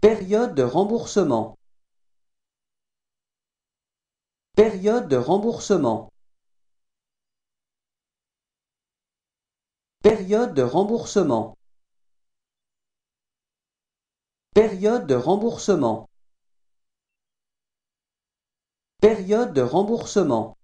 Période de remboursement Période de remboursement Période de remboursement Période de remboursement Période de remboursement